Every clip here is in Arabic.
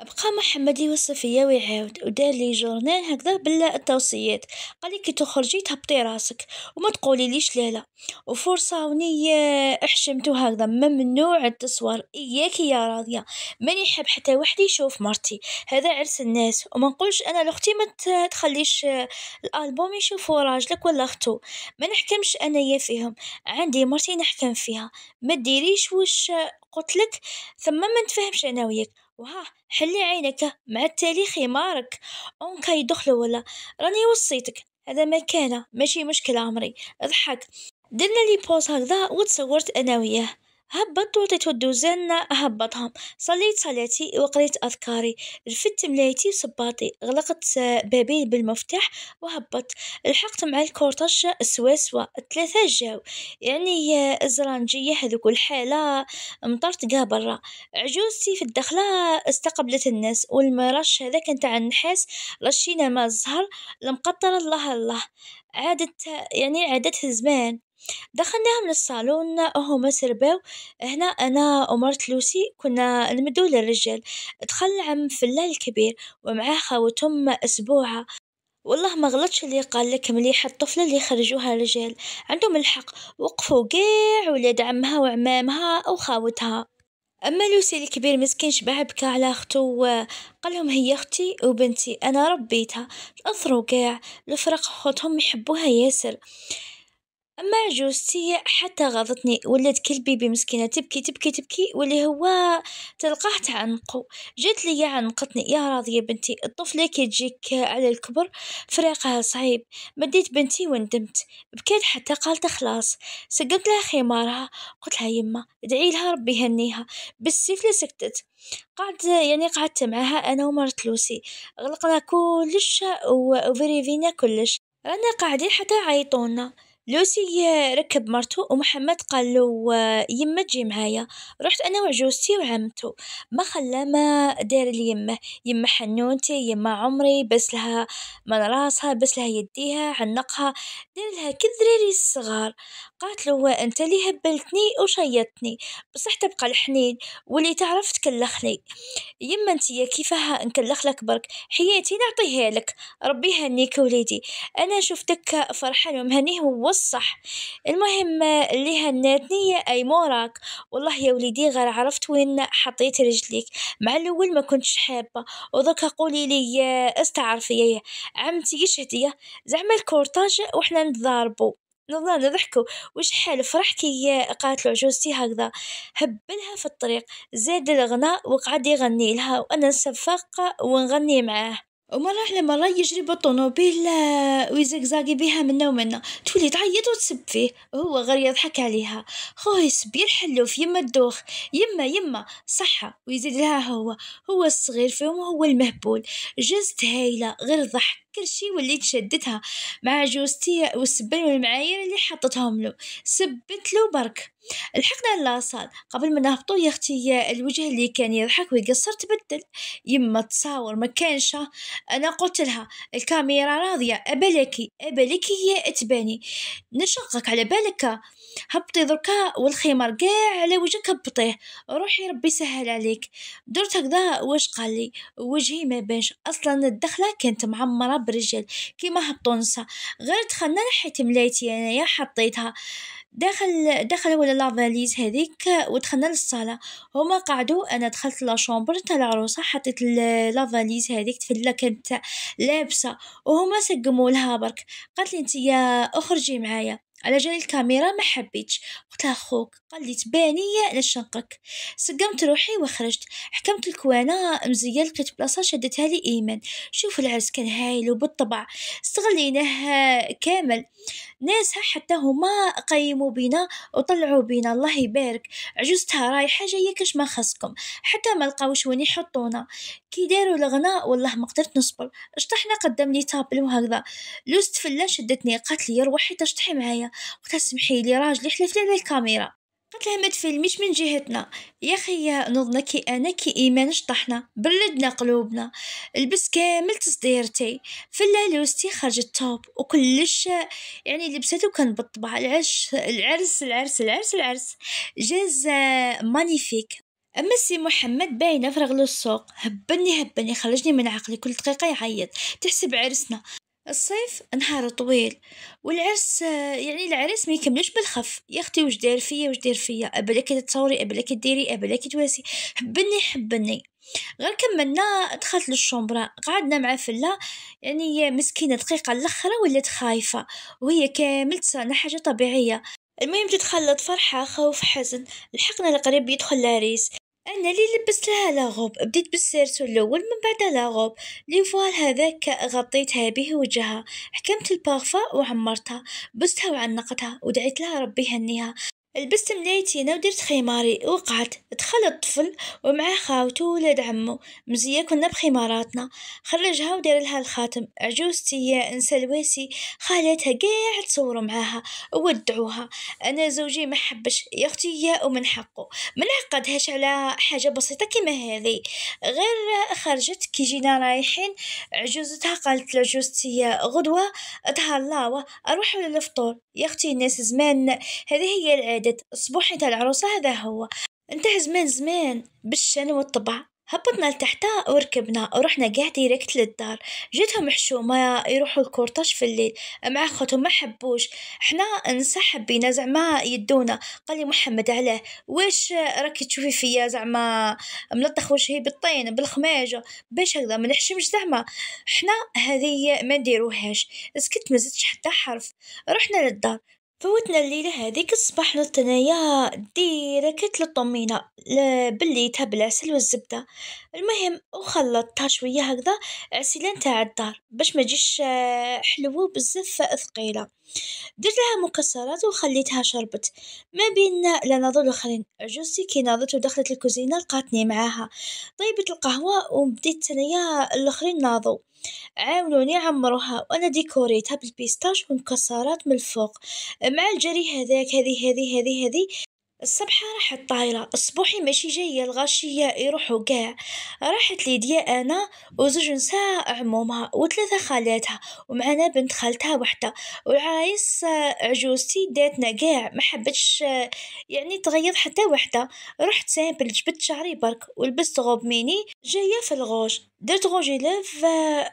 بقى محمد يوصف فيا ويعاود ودار لي جورنال هكذا بلا التوصيات قال لي كي تخرجي تهبطي راسك وما تقولي ليش لا لا وفرصه وني آه، احشمتو هكذا ممنوع التصوير اياك يا راضيه ماني حاب حتى واحد يشوف مرتي هذا عرس الناس وما نقولش انا لاختي ما تخليش آه، الالبوم يشوفو راجلك ولا اختو ما نحكمش انايا فيهم عندي مرتي نحكم فيها ما ديريش واش قلت لك ثم ما نتفاهمش انا وياك وها حلي عينك مع التاريخ يمارك أونكا يدخل ولا راني وصيتك هذا مكانه ماشي مشكلة عمري اضحك درنا لي بوز هكذا وتصورت أنا وياه هبطت وطيت الدوزان هبطهم صليت صلاتي وقريت أذكاري رفدت ملايتي وصباطي غلقت بابي بالمفتاح وهبط لحقت مع الكورطاج سواسوا الثلاثة جاو يعني الزرانجية هذوك الحالة مطرت قا برا عجوزتي في الدخلة استقبلت الناس والمرش هذا كان تاع النحاس رشينا ما الزهر لمقطر الله الله عادت يعني عادت زمان دخلناهم من الصالون وهما سرباو هنا أنا ومرت لوسي كنا نمدو للرجال دخل عم فلان الكبير ومعاه خاوتهم أسبوعة والله ما غلطش اللي قال لك مليح الطفله اللي خرجوها رجال عندهم الحق وقفوا كاع ولاد عمها وعمامها وخاوتها اما لوسي الكبير مسكين شبع بكى على اختو وقال لهم هي اختي وبنتي انا ربيتها تاثروا كاع لفرق خوتهم يحبوها ياسر أما عجوزتي حتى غاضتني ولات كلبي مسكينة تبكي تبكي تبكي واللي هو تلقاه تعنقو جات ليا عنقتني يا راضية بنتي الطفلة كي تجيك على الكبر فراقها صعيب مديت بنتي وندمت بكيت حتى قالت خلاص سقمت لها خمارها قلت لها يما ادعي لها ربي يهنيها بالسيف سكتت قعد يعني قعدت معها انا ومرت لوسي غلقنا كلش وفريفينا كلش رانا قاعدين حتى عيطونا لوسي ركب مرتو ومحمد قال له يما تجي معايا رحت انا وعجوزتي وعمتو ما خلى ما دار لي يما حنونتي يما عمري بس لها من راسها بس لها يديها عنقها دار لها كل الصغار قالت له انت اللي هبلتني وشيطتني بصح تبقى الحنين واللي تعرف تكلخني يما انتيا كيفاها نكلخلك برك حياتي نعطيها لك ربي يهنيك وليدي انا شفتك فرحان ومهني هو الصح المهم اللي هناتني اي موراك والله يا وليدي غير عرفت وين حطيت رجليك مع الاول ما كنتش حابه ودركا قولي لي استعرفي عمتي شهديه زعما الكورتاج وحنا نتضاربوا نظن نضحكوا وش حال فرحتي قالت عجوزتي هكذا هبلها في الطريق زاد الغناء وقعد يغني لها وانا نصفق ونغني معاه ومرة على مرة يجري بالطونوبيل آه، ويزقزاقي بها منا ومنا تولي تعيط وتسب فيه وهو غير يضحك عليها خويا سبي في يما الدوخ يما يما صحة ويزيد لها هو هو الصغير فيهم وهو المهبول جزت هايلة غير ضحك كل شيء وليت شدتها مع جوزتي والسبان والمعايير اللي حطتهم له سبت له برك لحقنا لاصال قبل ما نهبطو يا اختي الوجه اللي كان يضحك ويقصر تبدل يما تصاور ما كانش انا قلت لها الكاميرا راضيه ابلكي ابلكي هي تباني نشقك على بالك هبطي دركا والخمار كاع على وجهك هبطيه روحي ربي سهل عليك درت هكذا واش قال لي وجهي ما بانش اصلا الدخله كانت معمره برجل رجل كيما هالطنسة غير دخلنا لحيت مليتي انايا حطيتها داخل دخل ولا لا فاليز هذيك ودخلنا للصاله هما قعدوا انا دخلت لا شومبر تاع العروسه حطيت لا فاليز هذيك تفلا كانت لابسه وهما سقموا لها برك قالت لي انت يا اخرجي معايا على جال الكاميرا ما حبيتش قلت لها خوك قال لي تبانية انا شنقك سقمت روحي وخرجت حكمت الكوانا مزية لقيت بلاصة شدتها لي ايمن شوف العرس كان هايل وبالطبع استغليناه كامل ناسها حتى هما قيموا بينا وطلعوا بينا الله يبارك عجوزتها رايحة جاية كاش ما خصكم حتى ما لقاوش وين يحطونا كي داروا الغناء والله ما قدرت نصبر شطحنا قدم لي تابل وهكذا لوست فلا شدتني قالت لي روحي تشطحي معايا وقتها سمحي لي راجلي حلف لي على الكاميرا قلت لها ما تفلميش من جهتنا يا خيا نوضنا كي انا كي ايمان شطحنا بلدنا قلوبنا لبس كامل تصديرتي فلالوستي خرج التوب وكلش يعني لبساتو كان بالطبع العرس العرس العرس العرس العرس جاز آه، مانيفيك اما سي محمد باينه فرغلو السوق هبني هبني خرجني من عقلي كل دقيقه يعيط تحسب عرسنا الصيف نهار طويل والعرس آه، يعني العريس ما يكملش بالخف يا اختي واش داير فيا واش داير فيا تصوري تتصوري ابلاك ديري كي تواسي حبني حبني غير كملنا دخلت للشومبرا قعدنا مع فلا يعني مسكينه دقيقه الاخره ولات خايفه وهي كامل تسانا حاجه طبيعيه المهم تتخلط فرحه خوف حزن لحقنا القريب يدخل العريس أنا اللي لبست لها لاغوب بديت بالسيرسو الأول من بعد لاغوب ليفوال هذاك غطيتها به وجهها حكمت البارفا وعمرتها بستها وعنقتها ودعيت لها ربي يهنيها لبست ملايتينا ودرت خماري وقعت دخل الطفل ومعه خاوتو ولد عمو مزية كنا بخماراتنا خرجها ودار لها الخاتم عجوزتي يا انسة الواسي خالتها قاعد تصوروا معاها وودعوها انا زوجي ما حبش يا اختي يا ومن حقه ما نعقدهاش على حاجة بسيطة كيما هذه غير خرجت كي جينا رايحين عجوزتها قالت لعجوزتي غدوة تهلاوة اروحوا للفطور يا اختي الناس زمان هذه هي العادة صبوح تاع العروسة هذا هو انتهى زمان زمان بالشن والطبع هبطنا لتحتها وركبنا ورحنا قاع ديركت للدار جيتهم حشومة يروحوا الكورتاش في الليل مع خوتهم ما حبوش حنا انسحب بينا زعما يدونا قال لي محمد عليه واش راكي تشوفي فيا زعما ملطخ وجهي بالطين بالخماجه باش هكذا ما نحشمش زعما حنا هذه ما نديروهاش سكت ما زدتش حتى حرف رحنا للدار فوتنا الليلة هاذيك الصباح نط أنايا ديريكت للطمينة تهب بالعسل والزبدة، المهم وخلطتها شوية هكذا عسلان تاع الدار باش ما جيش آه، حلوة بزاف ثقيلة، درتلها مكسرات وخليتها شربت ما بين لا ناضو لخرين عجوزتي كي ناضت ودخلت الكوزينة لقاتني معاها طيبت القهوة وبديت أنايا لخرين ناضو. عاونوني عمروها وانا ديكوريتها بالبيستاش والمكسرات من الفوق مع الجري هذاك هذه هذه هذه هذه الصبحة راحت طايرة صبوحي ماشي جاية الغاشية يروحوا كاع راحت ليديا أنا وزوج نساء عمومها وثلاثة خالاتها ومعنا بنت خالتها وحدة والعرايس عجوزتي داتنا كاع ما حبتش يعني تغيض حتى وحدة رحت سامبل جبت شعري برك ولبست غوب ميني جاية في الغوش درت غوجي لاف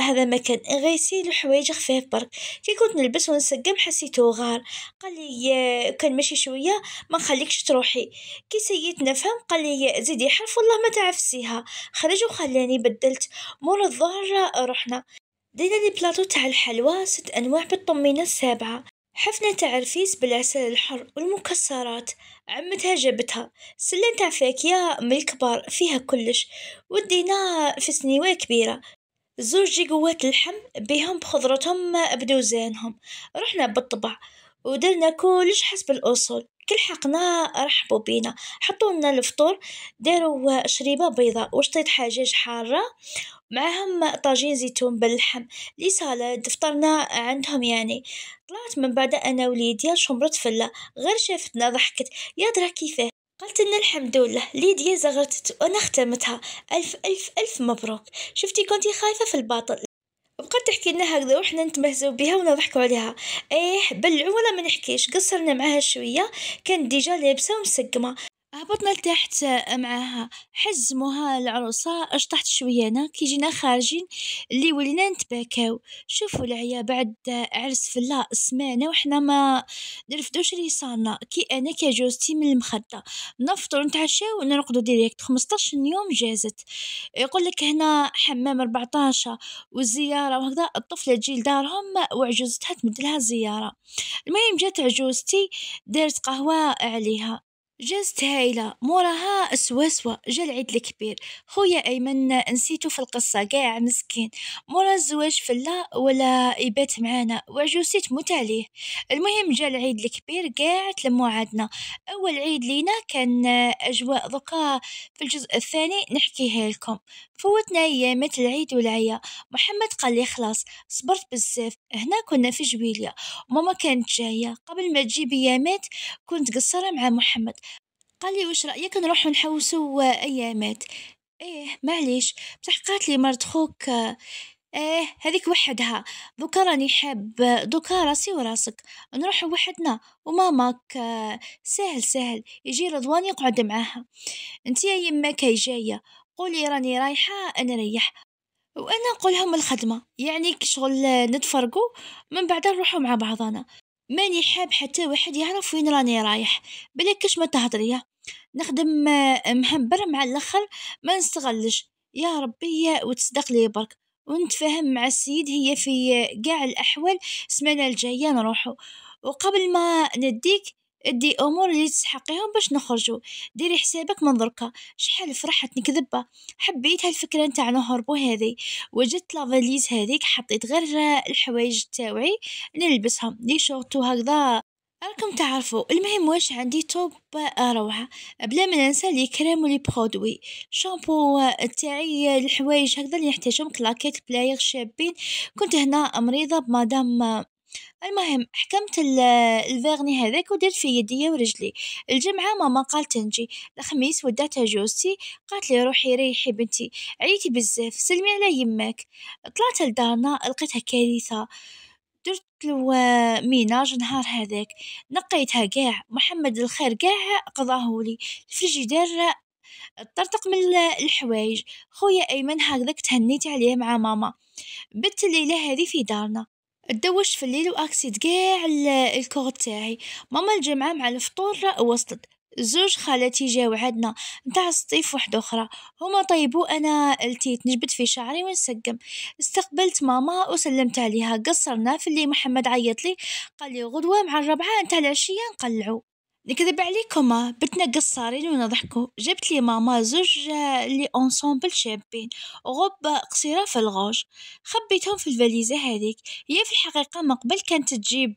هذا ما كان غيسي الحوايج خفيف برك كي كنت نلبس ونسقم حسيتو غار قال لي كان ماشي شويه ما نخليكش تروحي كي سيت نفهم قال لي زيدي حرف والله ما تعفسيها خرج وخلاني بدلت مور الظهر رحنا دينا لي بلاطو تاع الحلوى ست انواع بالطمينه السابعه حفنة تعرفيس بالعسل الحر والمكسرات عمتها جابتها سلمتها في أكياء من الكبار فيها كلش وديناها في سنيوة كبيرة زوجي قوات الحم بيهم بخضرتهم زينهم رحنا بالطبع ودرنا كلش حسب الأصول كل حقنا رحبوا بينا حطونا الفطور داروا شريبة بيضاء وشطيت حاجاج حارة معهم طاجين زيتون باللحم لي سالاد فطرنا عندهم يعني طلعت من بعد أنا وليديا شمرت فلة غير شافتنا ضحكت يا درا كيفاه قلت ان الحمد لله ليديا زغرتت وأنا ختمتها ألف ألف ألف مبروك شفتي كنتي خايفة في الباطل بقات تحكي لنا هكذا وحنا نتمهزوا بها ونضحكوا عليها ايه بلعوا ولا ما نحكيش قصرنا معاها شويه كانت ديجا لابسه ومسقمه هبطنا لتحت آه، معاها حزموها العروسة شوية انا كي جينا خارجين اللي ولينا نتباكاو شوفوا العيا بعد عرس فلا سمانة وحنا ما نرفدوش ريصانا كي انا كجوزتي من المخدة نفطر نتعشاو ونرقدو ديريكت 15 يوم جازت يقول لك هنا حمام 14 والزيارة وهكذا الطفلة تجي لدارهم وعجوزتها تمدلها زيارة الزيارة المهم جات عجوزتي دارت قهوة عليها جزت هايلة موراها سواسوا جا العيد الكبير خويا أيمن نسيتو في القصة قاع مسكين مورا الزواج فلا ولا يبات معانا وعجوسيت موت عليه المهم جا العيد الكبير قاع تلمو عادنا أول عيد لينا كان أجواء ذكا في الجزء الثاني نحكيها لكم فوتنا أيامات العيد والعيا محمد قال لي خلاص صبرت بزاف هنا كنا في جويلية ماما كانت جاية قبل ما تجيب أيامات كنت قصرة مع محمد قال لي واش رايك نروحو نحوسو ايامات ايه معليش بصح قالت لي مرت خوك ايه هذيك وحدها دوكا راني حاب دوكا راسي وراسك نروح وحدنا وماماك سهل سهل يجي رضوان يقعد معاها انت يا يما كي جايه قولي راني رايحه نريح وانا نقولهم الخدمه يعني شغل نتفرقوا من بعد نروحوا مع بعضنا ماني حاب حتى واحد يعرف وين راني رايح بلاك كش ما تهضريه نخدم آه، محبر مع اللخر ما نستغلش يا ربي وتصدق لي برك ونتفاهم مع السيد هي في قاع الاحوال السمانه الجايه نروحو وقبل ما نديك ادي امور اللي تسحقيهم باش نخرجوا ديري حسابك من دركا شحال فرحتني كذبه حبيت هالفكره نتاع نهربو هذه وجدت لافاليز هذيك حطيت غير آه، الحوايج تاوعي نلبسهم لي شورتو هكذا راكم تعرفوا المهم واش عندي توب روعه بلا ما ننسى لي كريم ولي برودوي شامبو تاعي الحوايج هكذا اللي نحتاجهم كلاكيت بلايغ شابين كنت هنا مريضه بمدام المهم حكمت الفيرني هذاك ودرت في يدي ورجلي الجمعة ماما قالت نجي الخميس ودعتها جوزتي قالت لي روحي ريحي بنتي عيتي بزاف سلمي على يماك طلعت لدارنا لقيتها كارثة درت له آه، ميناج نهار هذاك نقيتها قاع محمد الخير قاع قضاهولي الفريجيدير آه، طرطق من الحوايج خويا ايمن هكذاك تهنيت عليه مع ماما بت الليله هذه في دارنا دوشت في الليل واكسيد كاع الكور تاعي ماما الجمعه مع الفطور وصلت زوج خالاتي جاو عندنا نتاع الصيف واحدة أخرى هما طيبو أنا التيت نجبد في شعري ونسقم استقبلت ماما وسلمت عليها قصرنا في اللي محمد عيط لي قال لي غدوة مع الربعة نتاع العشية نقلعو نكذب عليكم بتنا قصارين ونضحكوا جبت لي ماما زوج لي اونسومبل شابين غبة قصيرة في الغوش خبيتهم في الفاليزة هذيك هي في الحقيقة من قبل كانت تجيب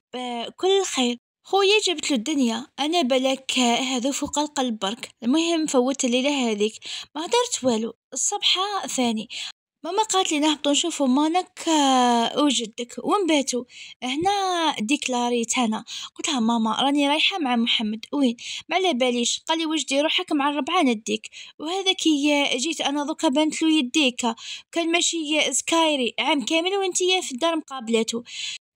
كل الخير خويا جبت له الدنيا انا بلاك هذا فوق القلب برك المهم فوت الليله هذيك ما هدرت والو الصبحه ثاني ماما قالت لي نهبطوا نشوفوا مانك وجدك ونباتوا هنا ديكلاريت انا قلت لها ماما راني رايحه مع محمد وين ما على باليش قال لي وجدي روحك مع الربعه نديك وهذا كي جيت انا دوكا بنت له يديك كان ماشي سكايري عام كامل وانت في الدار مقابلته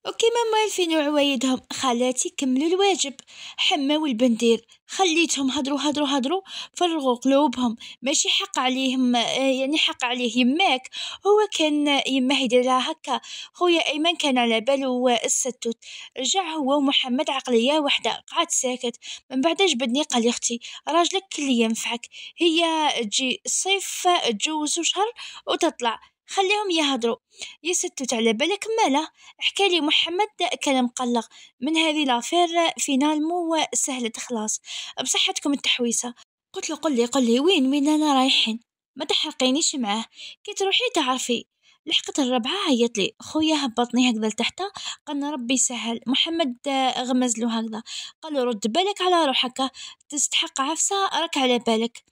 وكيما ما وعوايدهم عوايدهم خالاتي كملوا الواجب حماو البندير خليتهم هضروا هضروا هضروا فرغوا قلوبهم ماشي حق عليهم آه، يعني حق عليه يماك هو كان يماه يديرها هكا خويا ايمن كان على بالو الستوت رجع هو ومحمد عقليه وحده قعد ساكت من بعد جبدني قال اختي راجلك اللي ينفعك هي تجي الصيف تجوز شهر وتطلع خليهم يهضروا يا ستو على بالك ماله احكي لي محمد كلام مقلق من هذه لافير فينال مو سهلة خلاص بصحتكم التحويسة قلت له قل لي قل لي وين وين انا رايحين ما تحرقينيش معاه كي تروحي تعرفي لحقت الربعة عيط لي خويا هبطني هكذا لتحت قالنا ربي يسهل محمد غمز له هكذا قالو رد بالك على روحك تستحق عفسة راك على بالك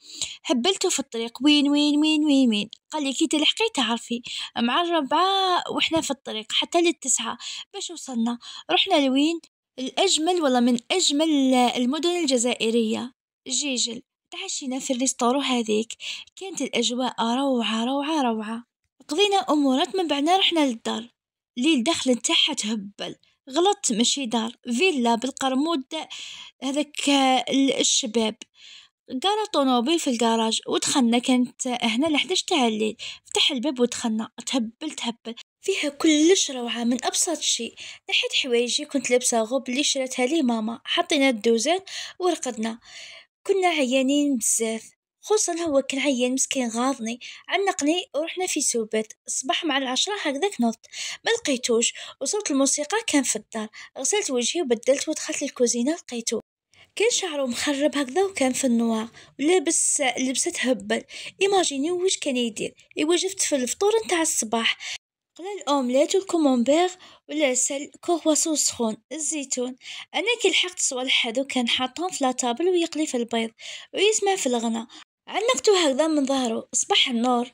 هبلته في الطريق وين وين وين وين وين قال لي كي تلحقي تعرفي مع الربعة وإحنا في الطريق حتى للتسعة باش وصلنا رحنا لوين الأجمل والله من أجمل المدن الجزائرية جيجل تعشينا في الريستورو هذيك كانت الأجواء روعة روعة روعة قضينا امورات من بعدنا رحنا للدار لي الدخل نتاعها تهبل غلط ماشي دار فيلا بالقرمود هذاك الشباب قال طوموبيل في الكراج ودخلنا كانت هنا لحدش تاع الليل فتح الباب ودخلنا تهبل تهبل فيها كلش روعة من أبسط شيء نحيت حوايجي كنت لابسة غوب اللي شراتها لي ماما حطينا الدوزات ورقدنا كنا عيانين بزاف خصوصا هو كان عيان مسكين غاضني عنقني ورحنا في سوبت الصباح مع العشرة هكذاك نط ما لقيتوش وصوت الموسيقى كان في الدار غسلت وجهي وبدلت ودخلت للكوزينة لقيتو كان شعره مخرب هكذا وكان في النوار ولابس لبسة هبل ايماجيني واش كان يدير يوجفت في الفطور نتاع الصباح قلا الاومليت والكومونبير والعسل كوغواسو سخون الزيتون انا كي لحقت الصوالح هادو كان حاطهم في لاطابل ويقلي في البيض ويسمع في الغنا عنقته هكذا من ظهره صبح النور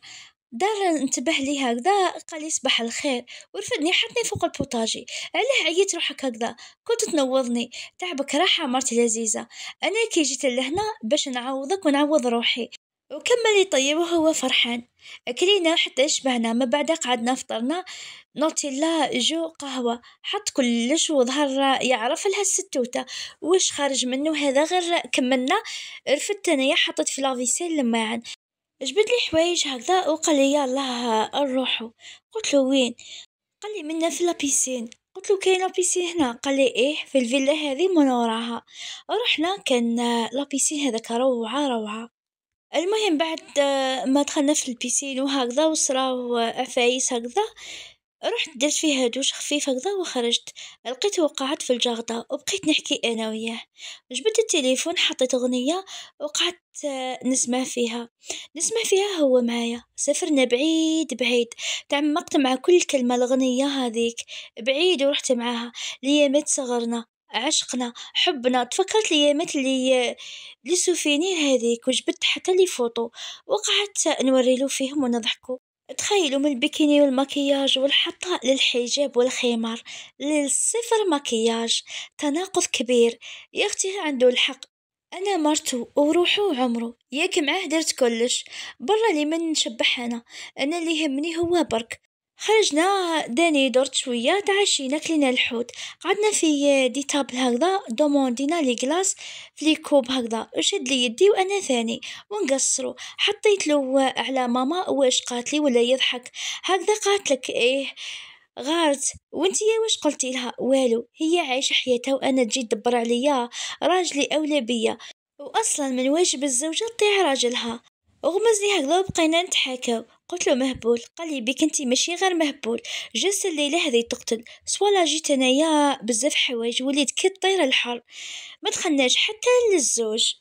دار انتبه لي هكذا قال لي صباح الخير ورفدني حطني فوق البوطاجي علاه عييت روحك هكذا كنت تنوضني تعبك راحة مرتي العزيزة انا كي جيت لهنا باش نعوضك ونعوض روحي وكمل يطيب وهو فرحان أكلينا حتى شبعنا ما بعد قعدنا فطرنا نوتيلا جو قهوة حط كلش وظهر يعرف لها الستوتة واش خارج منه هذا غير كملنا رفدت انايا حطت في لافيسيل لماعن جبد لي حوايج هكذا وقال لي يلاه نروحو قلت له وين قال لي منا في لابيسين قلت له كاين لابيسين هنا قال لي ايه في الفيلا هذه من وراها رحنا كان لابيسين هذا روعه روعه المهم بعد آه، ما دخلنا في البيسين وهكذا وصراو عفايس آه، هكذا رحت درت فيها دوش خفيف هكذا وخرجت لقيت وقعت في الجغطة وبقيت نحكي انا وياه جبت التليفون حطيت اغنية وقعدت آه، نسمع فيها نسمع فيها هو معايا سافرنا بعيد بعيد تعمقت مع كل كلمة الأغنية هذيك بعيد ورحت معاها ليامات صغرنا عشقنا حبنا تفكرت لي مثل لي سوفينير هذيك وجبت حتى لي فوتو وقعدت نوريلو فيهم ونضحكو تخيلوا من البيكيني والمكياج والحطاء للحجاب والخمار للصفر مكياج تناقض كبير يا اختي عنده الحق انا مرتو وروحو عمرو ياك معاه درت كلش برا لي من نشبح انا انا اللي يهمني هو برك خرجنا داني درت شوية تعشينا كلينا الحوت قعدنا في دي تابل هكذا دوموندينا لي كلاص في لي كوب هكذا وشد لي يدي وانا ثاني ونقصرو حطيت له على ماما واش قاتلي ولا يضحك هكذا قاتلك ايه غارت وانتي واش قلتي لها والو هي عايشه حياتها وانا تجي تدبر عليا راجلي اولى بيا واصلا من واجب الزوجه تطيع راجلها وغمزني هكذا وبقينا نتحاكاو قلت له مهبول قال لي بك انت ماشي غير مهبول جلس الليله هذه تقتل سوالا جيت انايا بزاف حوايج وليت كي الطير الحر ما دخلناش حتى للزوج